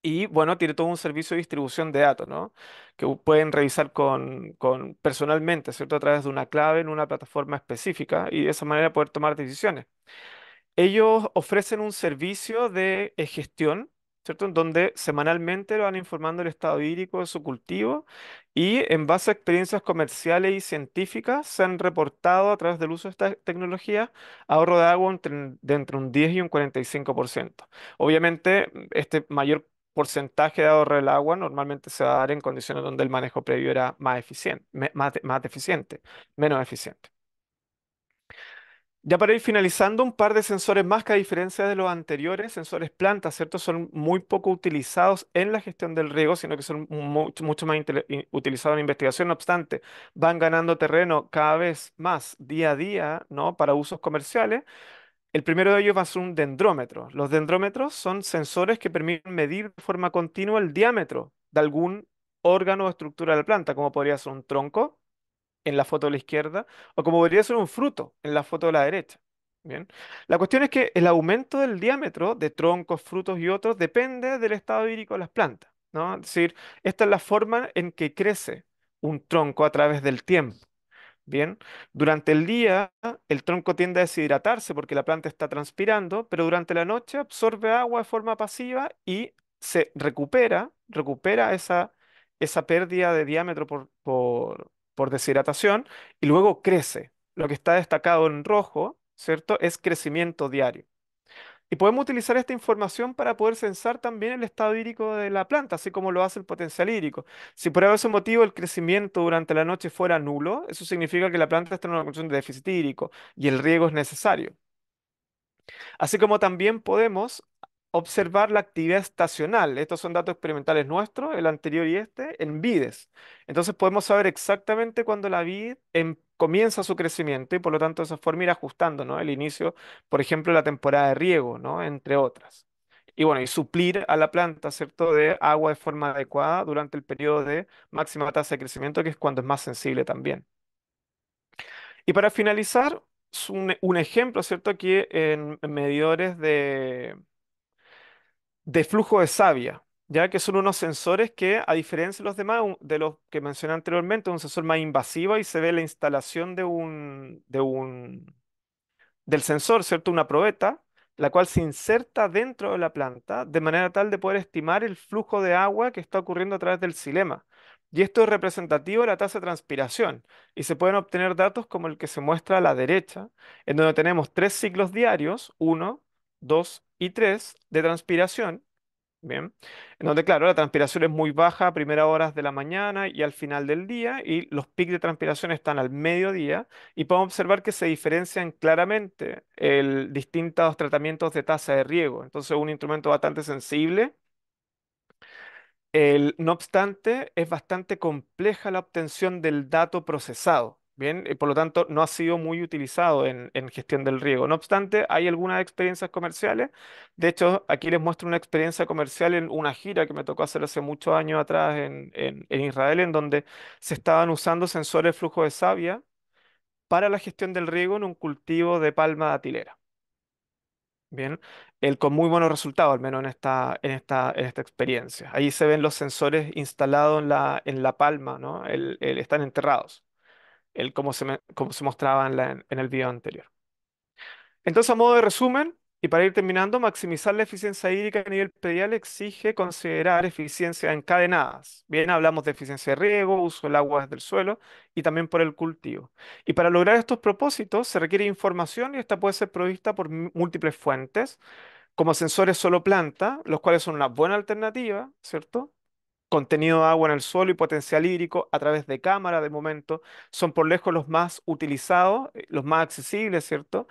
Y bueno, tiene todo un servicio de distribución de datos, ¿no? Que pueden revisar con, con personalmente, ¿cierto? A través de una clave en una plataforma específica y de esa manera poder tomar decisiones. Ellos ofrecen un servicio de eh, gestión, ¿cierto? En donde semanalmente lo van informando el estado hídrico de su cultivo y en base a experiencias comerciales y científicas, se han reportado a través del uso de esta tecnología ahorro de agua entre- de entre un 10 y un 45%. Obviamente, mm, este mayor porcentaje de ahorro del agua normalmente se va a dar en condiciones donde el manejo previo era más eficiente, menos eficiente. Ya para ir finalizando, un par de sensores más que a diferencia de los anteriores, sensores plantas, ¿cierto? Son muy poco utilizados en la gestión del riego, sino que son mucho, mucho más utilizados en investigación. No obstante, van ganando terreno cada vez más día a día, ¿no? Para usos comerciales. El primero de ellos va a ser un dendrómetro. Los dendrómetros son sensores que permiten medir de forma continua el diámetro de algún órgano o estructura de la planta, como podría ser un tronco, en la foto de la izquierda, o como podría ser un fruto en la foto de la derecha. Bien. La cuestión es que el aumento del diámetro de troncos, frutos y otros depende del estado hídrico de las plantas. ¿no? Es decir, esta es la forma en que crece un tronco a través del tiempo. Bien, durante el día el tronco tiende a deshidratarse porque la planta está transpirando, pero durante la noche absorbe agua de forma pasiva y se recupera, recupera esa, esa pérdida de diámetro por, por deshidratación y luego crece. Lo que está destacado en rojo, ¿cierto? Es crecimiento diario. Y podemos utilizar esta información para poder censar también el estado hídrico de la planta, así como lo hace el potencial hídrico. Si por ese motivo el crecimiento durante la noche fuera nulo, eso significa que la planta está en una condición de déficit hídrico y el riego es necesario. Así como también podemos observar la actividad estacional. Estos son datos experimentales nuestros, el anterior y este, en vides. Entonces podemos saber exactamente cuándo la vid em, comienza su crecimiento y por lo tanto de esa forma ir ajustando el inicio, por ejemplo, la temporada de riego, ¿no? entre otras. Y bueno, y suplir a la planta, ¿cierto?, de agua de forma adecuada durante el periodo de máxima tasa de crecimiento, que es cuando es más sensible también. Y para finalizar, un, un ejemplo, ¿cierto?, aquí en medidores de, de flujo de savia, ya que son unos sensores que, a diferencia de los demás, de los que mencioné anteriormente, es un sensor más invasivo y se ve la instalación de un, un, del sensor, ¿cierto? Una probeta, la cual se inserta dentro de la planta de manera tal de poder estimar el flujo de agua que está ocurriendo a través del silema. Y esto es representativo de la tasa de transpiración, y se pueden obtener datos como el que se muestra a la derecha, en donde tenemos tres ciclos diarios, uno, 2 y 3 de transpiración, ¿bien? En donde, claro, la transpiración es muy baja a primeras horas de la mañana y al final del día, y los picos de transpiración están al mediodía, y podemos observar que se diferencian claramente el, distintos tratamientos de tasa de riego. Entonces, un instrumento bastante sensible. no obstante, es bastante compleja la obtención del dato procesado. Bien, y por lo tanto, no ha sido muy utilizado en, gestión del riego. No obstante, hay algunas experiencias comerciales. De hecho, aquí les muestro una experiencia comercial en una gira que me tocó hacer hace muchos años atrás en, Israel, en donde se estaban usando sensores de flujo de savia para la gestión del riego en un cultivo de palma datilera. Bien, el, con muy buenos resultados, al menos en esta, en esta, experiencia. Ahí se ven los sensores instalados en la, palma, ¿no? están enterrados como se, mostraba en, el video anterior. Entonces, a modo de resumen, y para ir terminando, maximizar la eficiencia hídrica a nivel pedial exige considerar eficiencias encadenadas. Bien, hablamos de eficiencia de riego, uso del agua desde el suelo y también por el cultivo. Y para lograr estos propósitos se requiere información y esta puede ser provista por múltiples fuentes, como sensores solo planta, los cuales son una buena alternativa, ¿cierto? contenido de agua en el suelo y potencial hídrico a través de cámara de momento, son por lejos los más utilizados, eh, los más accesibles, ¿cierto?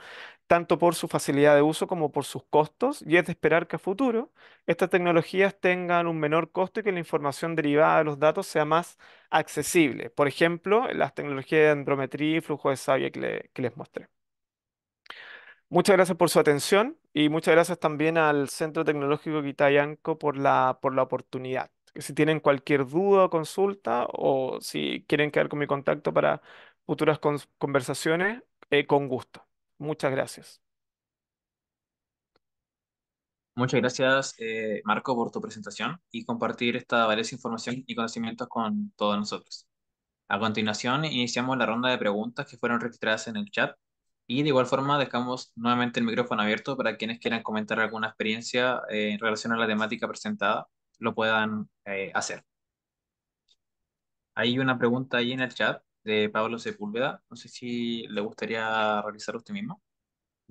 Tanto por su facilidad de uso como por sus costos, y es de esperar que a futuro estas tecnologías tengan un menor costo y que la información derivada de los datos sea más accesible. Por ejemplo, las tecnologías de andrometría y flujo de savia que, les mostré. Muchas gracias por su atención y muchas gracias también al Centro Tecnológico Quitayanco por la, por la oportunidad si tienen cualquier duda o consulta o si quieren quedar con mi contacto para futuras conversaciones, eh, con gusto. Muchas gracias. Muchas gracias, eh, Marco, por tu presentación y compartir esta valiosa información y conocimientos con todos nosotros. A continuación, iniciamos la ronda de preguntas que fueron registradas en el chat y de igual forma dejamos nuevamente el micrófono abierto para quienes quieran comentar alguna experiencia eh, en relación a la temática presentada lo puedan eh, hacer. Hay una pregunta ahí en el chat de Pablo Sepúlveda. No sé si le gustaría revisar usted mismo.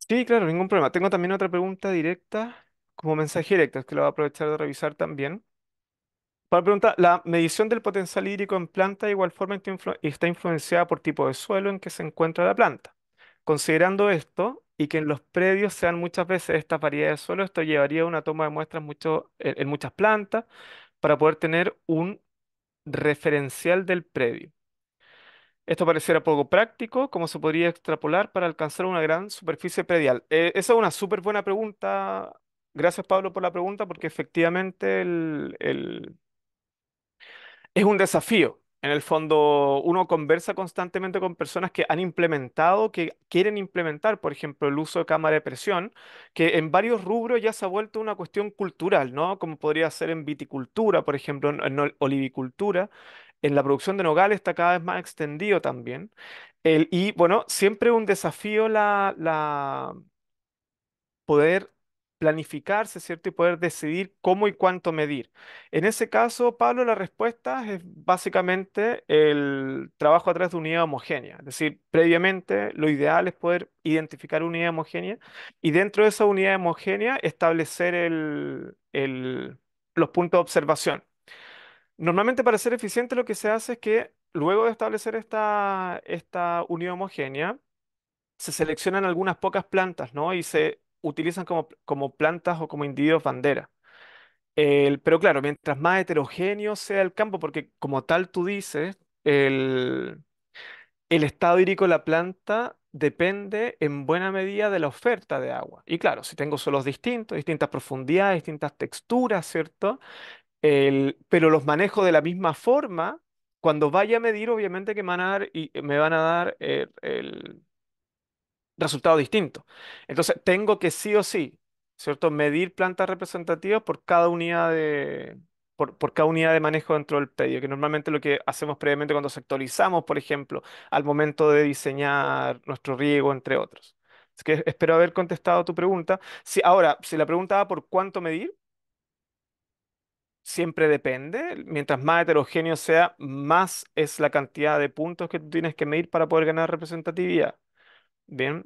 Sí, claro, ningún problema. Tengo también otra pregunta directa, como mensaje directo, Es que lo voy a aprovechar de revisar también. Para preguntar, ¿la medición del potencial hídrico en planta de igual forma está influenciada por tipo de suelo en que se encuentra la planta? Considerando esto, y que en los predios sean muchas veces esta variedad de suelo, esto llevaría a una toma de muestras en, muchas plantas para poder tener un referencial del predio. Esto pareciera poco práctico, ¿cómo se podría extrapolar para alcanzar una gran superficie predial? Eh, esa es una súper buena pregunta. Gracias, Pablo, por la pregunta, porque efectivamente es un desafío. En el fondo, uno conversa constantemente con personas que han implementado, que quieren implementar, por ejemplo, el uso de cámara de presión, que en varios rubros ya se ha vuelto una cuestión cultural, ¿no? Como podría ser en viticultura, por ejemplo, en olivicultura. En la producción de nogales está cada vez más extendido también. y bueno, siempre un desafío la poder planificarse, ¿cierto? Y poder decidir cómo y cuánto medir. En ese caso, Pablo, la respuesta es básicamente el trabajo a través de unidad homogénea. Es decir, previamente lo ideal es poder identificar unidad homogénea y dentro de esa unidad homogénea establecer el, los puntos de observación. Normalmente para ser eficiente lo que se hace es que luego de establecer esta, esta unidad homogénea, se seleccionan algunas pocas plantas, ¿no? Y se utilizan como, como plantas o como individuos bandera. El, pero claro, mientras más heterogéneo sea el campo, porque como tal tú dices, el, el estado hídrico de la planta depende en buena medida de la oferta de agua. Y claro, si tengo suelos distintos, distintas profundidades, distintas texturas, ¿cierto? El, pero los manejo de la misma forma, cuando vaya a medir, obviamente que me van a dar, y me van a dar eh, el, resultado distinto. Entonces, tengo que sí o sí, ¿cierto? Medir plantas representativas por cada unidad de, por, cada unidad de manejo dentro del predio, que normalmente lo que hacemos previamente cuando se actualizamos, por ejemplo, al momento de diseñar nuestro riego, entre otros. que espero haber contestado tu pregunta. Si, ahora, si la pregunta va por cuánto medir, siempre depende. Mientras más heterogéneo sea, más es la cantidad de puntos que tú tienes que medir para poder ganar representatividad. Bien.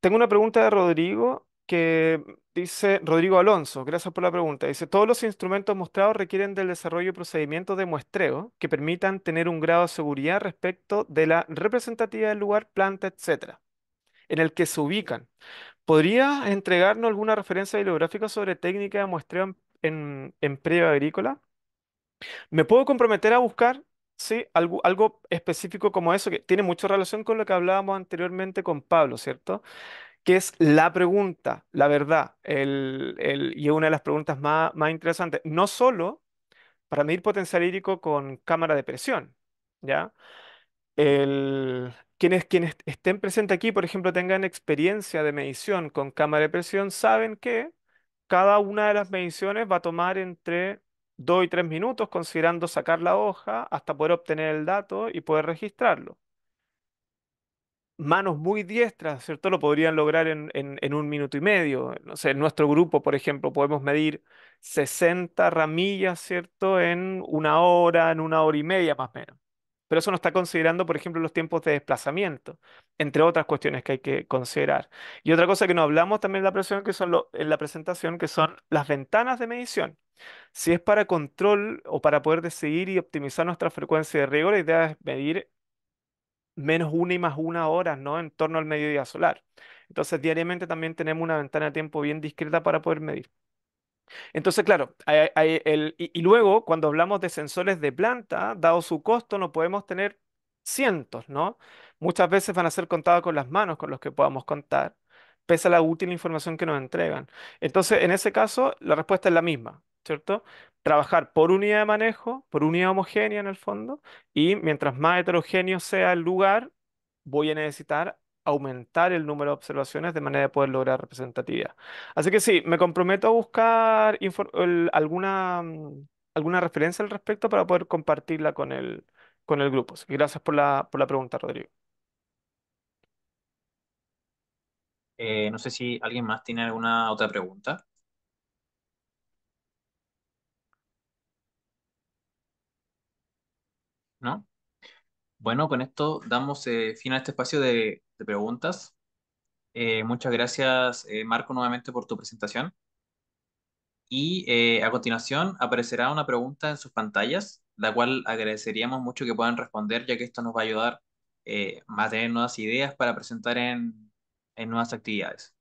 Tengo una pregunta de Rodrigo que dice, Rodrigo Alonso, gracias por la pregunta. Dice, todos los instrumentos mostrados requieren del desarrollo de procedimientos de muestreo que permitan tener un grado de seguridad respecto de la representatividad del lugar, planta, etcétera, en el que se ubican. ¿Podría entregarnos alguna referencia bibliográfica sobre técnica de muestreo en, en, agrícola? Me puedo comprometer a buscar Sí, algo, algo específico como eso, que tiene mucha relación con lo que hablábamos anteriormente con Pablo, ¿cierto? que es la pregunta, la verdad, y es una de las preguntas más, interesantes, no solo para medir potencial hídrico con cámara de presión, ¿ya? El, quienes, quienes estén presentes aquí, por ejemplo, tengan experiencia de medición con cámara de presión, saben que cada una de las mediciones va a tomar entre dos y tres minutos considerando sacar la hoja hasta poder obtener el dato y poder registrarlo. Manos muy diestras, ¿cierto? Lo podrían lograr en, un minuto y medio. en nuestro grupo, por ejemplo, podemos medir 60 ramillas, ¿cierto? En una hora, en una hora y media más o menos. Pero eso no está considerando, por ejemplo, los tiempos de desplazamiento, entre otras cuestiones que hay que considerar. Y otra cosa que no hablamos también la presión que son en la presentación, que son las ventanas de medición. Si es para control o para poder decidir y optimizar nuestra frecuencia de riego, la idea es medir menos una y más una horas, ¿no? En torno al mediodía solar. Entonces, diariamente también tenemos una ventana de tiempo bien discreta para poder medir. Entonces, claro, y, luego cuando hablamos de sensores de planta, dado su costo, no podemos tener cientos, ¿no? Muchas veces van a ser contados con las manos con los que podamos contar, pese a la útil información que nos entregan. Entonces, en ese caso, la respuesta es la misma. ¿cierto? Trabajar por unidad de manejo, por unidad homogénea en el fondo, y mientras más heterogéneo sea el lugar, voy a necesitar aumentar el número de observaciones de manera de poder lograr representatividad. Así que sí, me comprometo a buscar alguna, mm, alguna referencia al respecto para poder compartirla con el, con el grupo. gracias por la, por la pregunta, Rodrigo. Eh, no sé si alguien más tiene alguna otra pregunta. ¿no? Bueno, con esto damos eh, fin a este espacio de, preguntas. Eh, muchas gracias, eh, Marco, nuevamente por tu presentación. Y a continuación aparecerá una pregunta en sus pantallas, la cual agradeceríamos mucho que puedan responder, ya que esto nos va a ayudar a tener nuevas ideas para presentar en, nuevas actividades.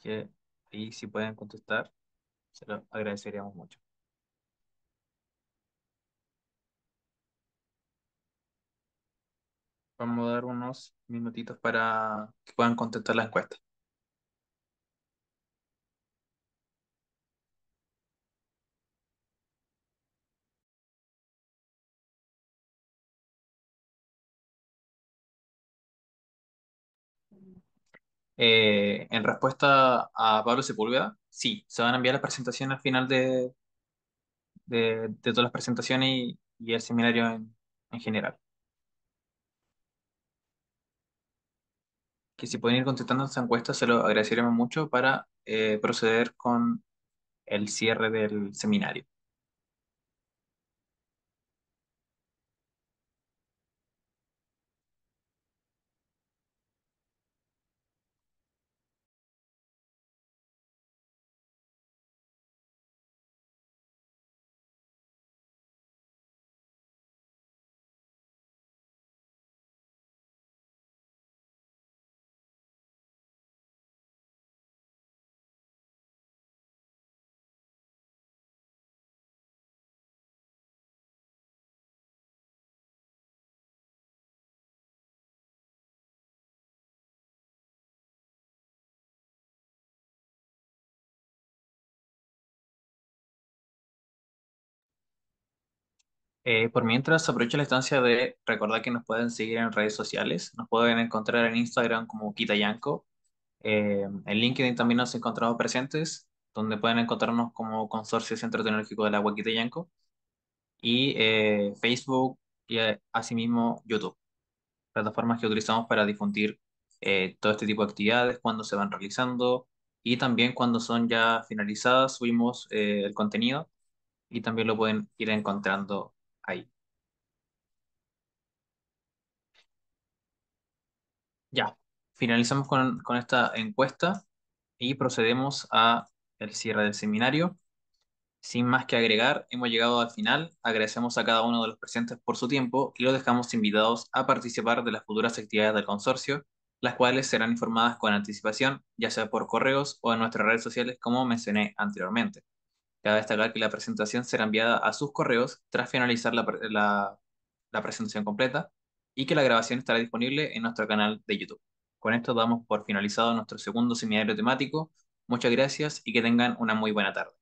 Que, y si pueden contestar, se lo agradeceríamos mucho. Vamos a dar unos minutitos para que puedan contestar la encuesta. Eh, en respuesta a Pablo Sepúlveda, sí, se van a enviar las presentaciones al final de, todas las presentaciones y, el seminario en general. que si pueden ir contestando esta encuesta, se lo agradeceremos mucho para eh, proceder con el cierre del seminario. Eh, por mientras, aprovecho la estancia de recordar que nos pueden seguir en redes sociales. Nos pueden encontrar en Instagram como Quitayanco, Eh, en LinkedIn también nos encontramos presentes, donde pueden encontrarnos como Consorcio Centro Tecnológico del Agua Quitayanco. Y eh, Facebook y eh, asimismo YouTube. Plataformas que utilizamos para difundir todo este tipo de actividades, cuando se van realizando y también cuando son ya finalizadas, subimos el contenido y también lo pueden ir encontrando ahí. Ya, finalizamos con, esta encuesta y procedemos a el cierre del seminario. Sin más que agregar, hemos llegado al final. Agradecemos a cada uno de los presentes por su tiempo y los dejamos invitados a participar de las futuras actividades del consorcio, las cuales serán informadas con anticipación, ya sea por correos o en nuestras redes sociales, como mencioné anteriormente. Cabe destacar que la presentación será enviada a sus correos tras finalizar la presentación completa y que la grabación estará disponible en nuestro canal de YouTube. Con esto damos por finalizado nuestro segundo seminario temático. Muchas gracias y que tengan una muy buena tarde.